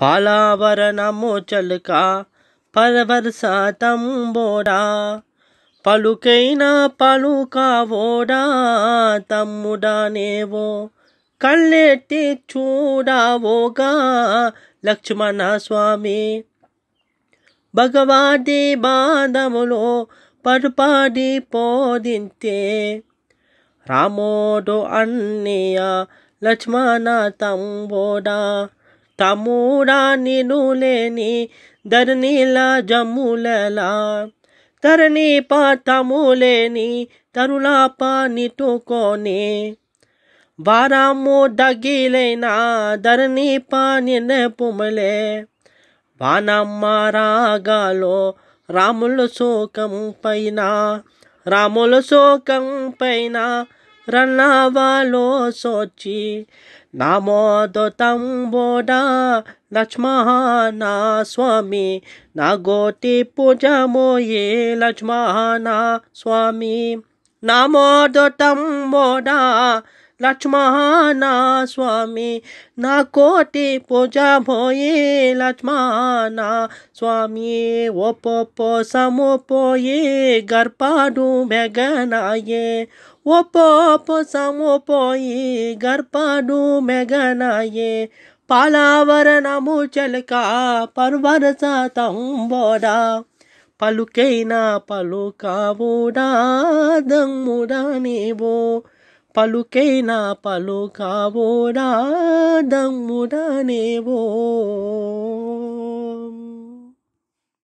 పాలావరణము చలుక పరవర్ష తంబోడా పలుకైనా ఓడా తమ్ముడానేవో కళ్ళెట్టి చూడావోగా లక్ష్మణ స్వామి భగవాది బాధములో పరుపాడి పోదింతే రామోడు అన్నయ్య లక్ష్మణ తంబోడా తమూడా నిను లేని ధరణిల జములలా తరణి పాతము లేని తరులాప నిటుకోని వారము దగిలైన ధరణి పా పుమలే వానమ్మ రాగాలో రాముల శోకం పైన రాముల శోకం పైన रन्नावालो सोची नामोद तंबोड लक्ष्मः ना स्वामी ना गोति पूजा मोये लक्ष्मः ना स्वामी नामोद तंबोडा ಲಕ್ಷ್ಮಣ ಸ್ವಾಮಿ ನಾ ಕೋಟಿ ಪೂಜಾ ಭೋಯೆ ಲಕ್ಷ್ಮಣ ಸ್ವಾಮಿ ಒಪ್ಪೊಪ್ಪೋ ಸಮೋಪೋಯೆ ಗರ್ಪಾಡು ಮೆಗನಾಯೆ ಒಪ್ಪೊಪ್ಪೋ ಸಮೋಪೋಯಿ ಗರ್ಪಾಡು ಮೆಗನಾಯೆ पालावर नमो चलका परवर बोडा पलुकैना पलुका बोडा दंग मुडा नेबो పలుకైనా పలుకావోరా నేవో